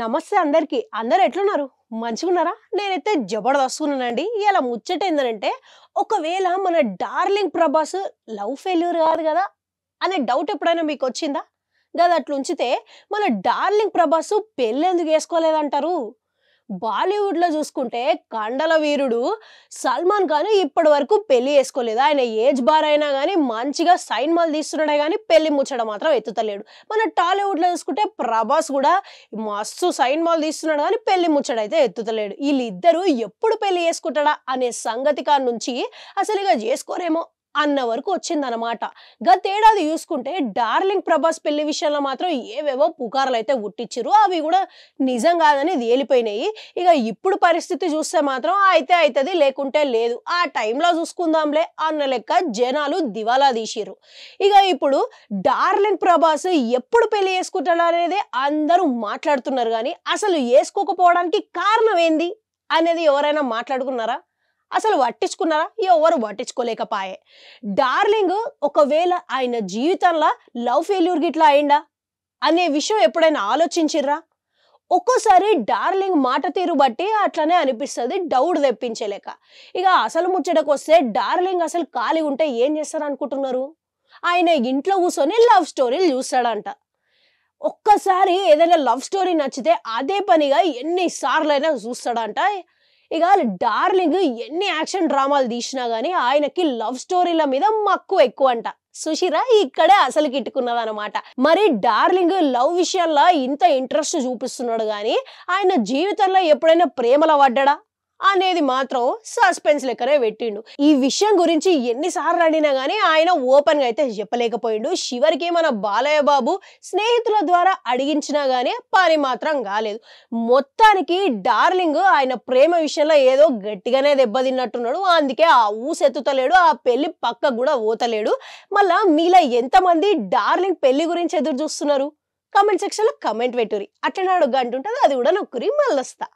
నమస్తే అందరికి అందరు ఎట్లున్నారు మంచిగున్నారా నేనైతే ఉన్నానండి ఇలా ముచ్చట ఏందంటే ఒకవేళ మన డార్లింగ్ ప్రభాస్ లవ్ ఫెయిల్యూర్ కాదు కదా అనే డౌట్ ఎప్పుడైనా మీకు వచ్చిందా కదా అట్లా ఉంచితే మన డార్లింగ్ ప్రభాస్ పెళ్ళి ఎందుకు వేసుకోలేదంటారు బాలీవుడ్లో చూసుకుంటే కండల వీరుడు సల్మాన్ ఖాన్ ఇప్పటి వరకు పెళ్లి చేసుకోలేదు ఆయన ఏజ్ బార్ అయినా కానీ మంచిగా సైన్ మాల్ తీస్తున్నాడే కానీ పెళ్లి ముచ్చడం మాత్రం ఎత్తుతలేడు మన టాలీవుడ్లో చూసుకుంటే ప్రభాస్ కూడా మస్తు సైన్ మాల్ తీస్తున్నాడు కానీ పెళ్లి ముచ్చడైతే ఎత్తుతలేడు వీళ్ళిద్దరూ ఎప్పుడు పెళ్లి చేసుకుంటాడా అనే సంగతి కాడ నుంచి అసలు ఇక చేసుకోరేమో అన్న వరకు వచ్చిందనమాట గతేడాది చూసుకుంటే డార్లింగ్ ప్రభాస్ పెళ్లి విషయంలో మాత్రం ఏవేవో పుకారులు అయితే ఉట్టించారు అవి కూడా నిజం కాదని తేలిపోయినాయి ఇక ఇప్పుడు పరిస్థితి చూస్తే మాత్రం అయితే అవుతుంది లేకుంటే లేదు ఆ టైంలో చూసుకుందాంలే అన్న లెక్క జనాలు దివాలా తీసిరు ఇక ఇప్పుడు డార్లింగ్ ప్రభాస్ ఎప్పుడు పెళ్లి చేసుకుంటాడు అనేది అందరూ మాట్లాడుతున్నారు కానీ అసలు వేసుకోకపోవడానికి కారణం ఏంది అనేది ఎవరైనా మాట్లాడుకున్నారా అసలు పట్టించుకున్నారా ఎవరు పట్టించుకోలేకపాయే డార్లింగ్ ఒకవేళ ఆయన జీవితంలో లవ్ ఫెయిల్యూర్ గిట్లా అయిందా అనే విషయం ఎప్పుడైనా ఆలోచించిర్రా ఒక్కోసారి డార్లింగ్ మాట తీరు బట్టి అట్లనే అనిపిస్తుంది డౌట్ తెప్పించలేక ఇక అసలు ముచ్చటకు వస్తే డార్లింగ్ అసలు ఖాళీ ఉంటే ఏం చేస్తారు అనుకుంటున్నారు ఆయన ఇంట్లో కూర్చొని లవ్ స్టోరీలు చూస్తాడంట ఒక్కసారి ఏదైనా లవ్ స్టోరీ నచ్చితే అదే పనిగా ఎన్నిసార్లు అయినా చూస్తాడంట ఇక డార్లింగ్ ఎన్ని యాక్షన్ డ్రామాలు తీసినా గానీ ఆయనకి లవ్ స్టోరీల మీద మక్కువ ఎక్కువ అంట సుశీరా ఇక్కడే అసలు కిట్టుకున్నదనమాట మరి డార్లింగ్ లవ్ విషయాల్లో ఇంత ఇంట్రెస్ట్ చూపిస్తున్నాడు గానీ ఆయన జీవితంలో ఎప్పుడైనా ప్రేమల పడ్డా అనేది మాత్రం సస్పెన్స్ లెక్కనే పెట్టిండు ఈ విషయం గురించి ఎన్నిసార్లు అడిగినా కానీ ఆయన ఓపెన్ గా అయితే చెప్పలేకపోయిండు శివరికి మన బాలయ్య బాబు స్నేహితుల ద్వారా అడిగించినా కానీ పని మాత్రం కాలేదు మొత్తానికి డార్లింగ్ ఆయన ప్రేమ విషయంలో ఏదో గట్టిగానే దెబ్బతిన్నట్టున్నాడు అందుకే ఆ ఊసెత్తుతలేడు ఆ పెళ్లి పక్క కూడా ఓతలేడు మళ్ళా మీలా ఎంతమంది డార్లింగ్ పెళ్లి గురించి ఎదురు చూస్తున్నారు సెక్షన్ సెక్షన్లో కమెంట్ పెట్టురి అట్లనాడు గంట ఉంటుంది అది కూడా నొక్కురి మళ్ళొస్తా